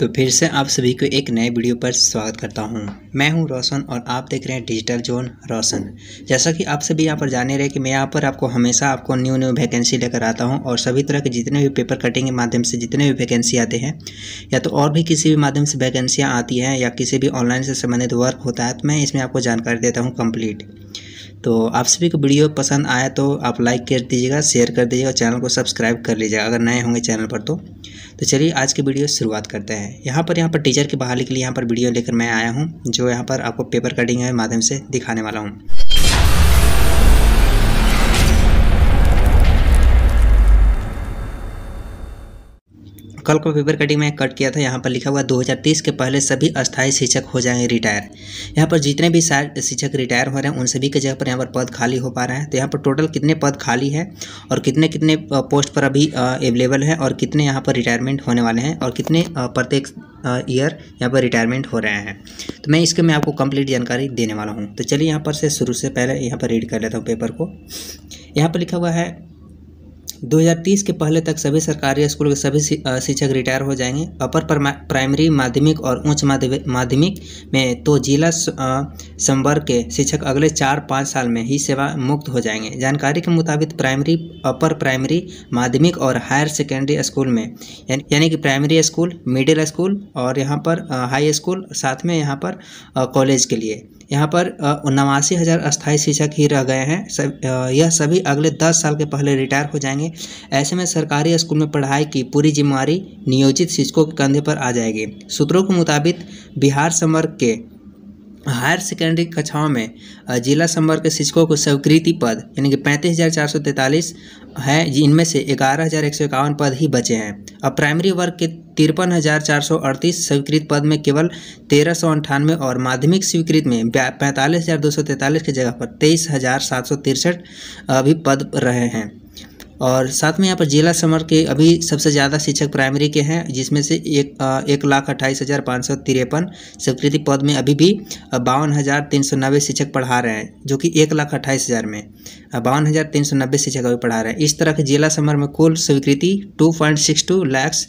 तो फिर से आप सभी को एक नए वीडियो पर स्वागत करता हूं मैं हूं रोशन और आप देख रहे हैं डिजिटल जोन रोशन जैसा कि आप सभी यहां पर जाने रहे कि मैं यहां पर आपको हमेशा आपको न्यू न्यू वैकेंसी लेकर आता हूं और सभी तरह के जितने भी पेपर कटिंग के माध्यम से जितने भी वैकेंसी आते हैं या तो और भी किसी भी माध्यम से वैकेंसियाँ आती हैं या किसी भी ऑनलाइन से संबंधित वर्क होता है तो मैं इसमें आपको जानकारी देता हूँ कम्प्लीट तो आप सभी को वीडियो पसंद आया तो आप लाइक कर दीजिएगा शेयर कर दीजिएगा चैनल को सब्सक्राइब कर लीजिएगा अगर नए होंगे चैनल पर तो तो चलिए आज की वीडियो शुरुआत करते हैं यहाँ पर यहाँ पर टीचर की बहाली के लिए यहाँ पर वीडियो लेकर मैं आया हूँ जो यहाँ पर आपको पेपर कटिंग के माध्यम से दिखाने वाला हूँ कल को पेपर कटिंग में कट किया था यहाँ पर लिखा हुआ 2030 के पहले सभी अस्थायी शिक्षक हो जाएंगे रिटायर यहाँ पर जितने भी शिक्षक रिटायर हो रहे हैं उन सभी के जगह पर यहाँ पर पद खाली हो पा रहे हैं तो यहाँ पर टोटल कितने पद खाली है और कितने कितने पोस्ट पर अभी अवेलेबल है और कितने यहाँ पर रिटायरमेंट होने वाले हैं और कितने प्रत्येक ईयर यहाँ पर रिटायरमेंट हो रहे हैं तो मैं इसके मैं आपको कंप्लीट जानकारी देने वाला हूँ तो चलिए यहाँ पर से शुरू से पहले यहाँ पर रीड कर लेता हूँ पेपर को यहाँ पर लिखा हुआ है 2030 के पहले तक सभी सरकारी स्कूल के सभी शिक्षक रिटायर हो जाएंगे अपर प्राइमरी माध्यमिक और उच्च माध्यमिक में तो जिला संवर्ग के शिक्षक अगले चार पाँच साल में ही सेवा मुक्त हो जाएंगे जानकारी के मुताबिक प्राइमरी अपर प्राइमरी माध्यमिक और हायर सेकेंडरी स्कूल में यानी कि प्राइमरी स्कूल मिडिल स्कूल और यहाँ पर हाई स्कूल साथ में यहाँ पर कॉलेज के लिए यहाँ पर नवासी हज़ार अस्थायी शिक्षक ही रह गए हैं सब यह सभी अगले दस साल के पहले रिटायर हो जाएंगे ऐसे में सरकारी स्कूल में पढ़ाई की पूरी जिम्मेवारी नियोजित शिक्षकों के कंधे पर आ जाएगी सूत्रों के मुताबिक बिहार संवर्ग के हायर सेकेंडरी कक्षाओं में जिला संवर्ग के शिक्षकों को स्वीकृति पद यानी कि पैंतीस हज़ार चार सौ तैंतालीस हैं जिनमें से ग्यारह हज़ार एक सौ इक्यावन पद ही बचे हैं अब प्राइमरी वर्ग के तिरपन हज़ार चार सौ अड़तीस स्वीकृत पद में केवल तेरह सौ अंठानवे और माध्यमिक स्वीकृत में पैंतालीस हज़ार दो सौ तैंतालीस की जगह पर तेईस हज़ार सात सौ तिरसठ अभी पद रहे हैं और साथ में यहाँ पर जिला समर के अभी सबसे ज़्यादा शिक्षक प्राइमरी के हैं जिसमें से एक आ, एक लाख अट्ठाईस हज़ार पाँच सौ तिरपन स्वीकृति पद में अभी भी बावन हज़ार तीन सौ नब्बे शिक्षक पढ़ा रहे हैं जो कि एक लाख अट्ठाईस हज़ार में बावन हज़ार तीन सौ नब्बे शिक्षक अभी पढ़ा रहे हैं इस तरह के जिला समर में कुल स्वीकृति two point six two lakhs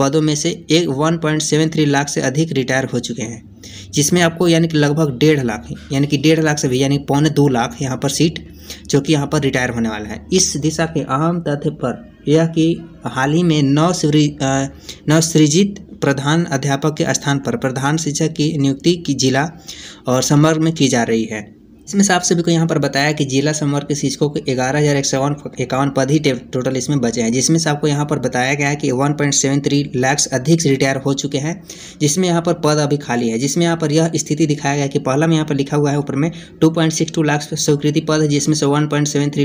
पदों में से एक one point seven three lakh से अधिक रिटायर हो चुके हैं जिसमें आपको यानी कि लगभग डेढ़ लाख यानी कि डेढ़ लाख से भी यानी पौने दो लाख यहाँ पर सीट जो कि यहाँ पर रिटायर होने वाला है इस दिशा के अहम तथ्य पर यह कि हाल ही में नव नवसृजित प्रधान अध्यापक के स्थान पर प्रधान शिक्षक की नियुक्ति की जिला और संवर्ग में की जा रही है इसमें से आप सभी को यहाँ पर बताया कि जिला संवर्ग के शिक्षकों के ग्यारह हज़ार सौ इक्यावन पद ही टोटल इसमें बचे हैं जिसमें से आपको यहाँ पर बताया गया है कि 1.73 लाख अधिक रिटायर हो चुके हैं जिसमें यहाँ पर पद अभी खाली है जिसमें यहाँ पर यह स्थिति दिखाया गया कि पहला में यहाँ पर लिखा हुआ है ऊपर में टू लाख स्वीकृति पद है जिसमें से वन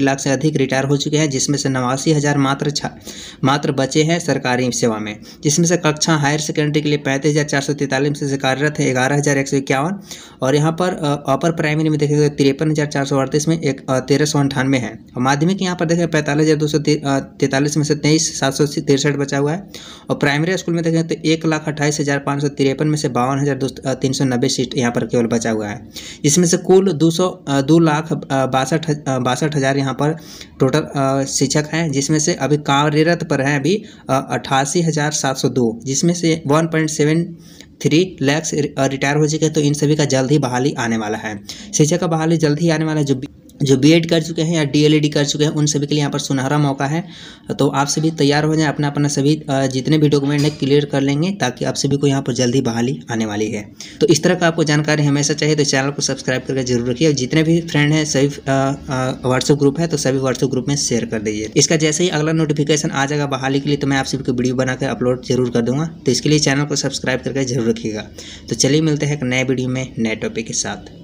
लाख से अधिक रिटायर हो चुके हैं जिसमें से नवासी हज़ार मात्र मात्र बचे हैं सरकारी सेवा में जिसमें से कक्षा हायर सेकेंडरी के लिए पैंतीस हज़ार चार सौ तैंतालीस से कार्यरत है ग्यारह हज़ार एक सौ इक्यावन और यहाँ पर अपर प्राइमरी में देखेंगे तो है तिरपन हज़ार चार सौ अड़तीस में एक तेरह सौ अंठानवे है और माध्यमिक यहाँ पर देखें पैंतालीस हज़ार दो सौ तैंतालीस में से तेईस सात सौ तिरसठ बचा हुआ है और प्राइमरी स्कूल में देखें तो एक लाख अट्ठाईस हज़ार पाँच सौ तिरपन में से बावन हज़ार दो तीन सौ नब्बे सीट यहाँ पर केवल बचा हुआ है इसमें से कुल दो सौ दो लाख बासठ बासठ हज़ार यहाँ पर टोटल शिक्षक हैं जिसमें से अभी कार्यरत पर हैं अभी अट्ठासी हज़ार सात सौ दो जिसमें से one point seven three lakhs retire हो चुके हैं तो इन सभी का जल्द ही बहाली आने वाला है शिक्षा का बहाली जल्द ही आने वाला है जो जो बीएड कर चुके हैं या डी e कर चुके हैं उन सभी के लिए यहाँ पर सुनहरा मौका है तो आप सभी तैयार हो जाए अपना अपना सभी जितने भी डॉक्यूमेंट है क्लियर कर लेंगे ताकि आप सभी को यहाँ पर जल्दी बहाली आने वाली है तो इस तरह का आपको जानकारी हमेशा चाहिए तो चैनल को सब्सक्राइब करके जरूर रखिए और जितने भी फ्रेंड हैं सभी व्हाट्सअप ग्रुप है तो सभी व्हाट्सअप ग्रुप में शेयर कर दीजिए इसका जैसे ही अगला नोटिफिकेशन आ जाएगा बहाली के लिए तो मैं आप सभी को वीडियो बनाकर अपलोड जरूर कर दूंगा तो इसके लिए चैनल को सब्सक्राइब करके जरूर रखिएगा तो चलिए मिलते हैं एक नए वीडियो में नए टॉपिक के साथ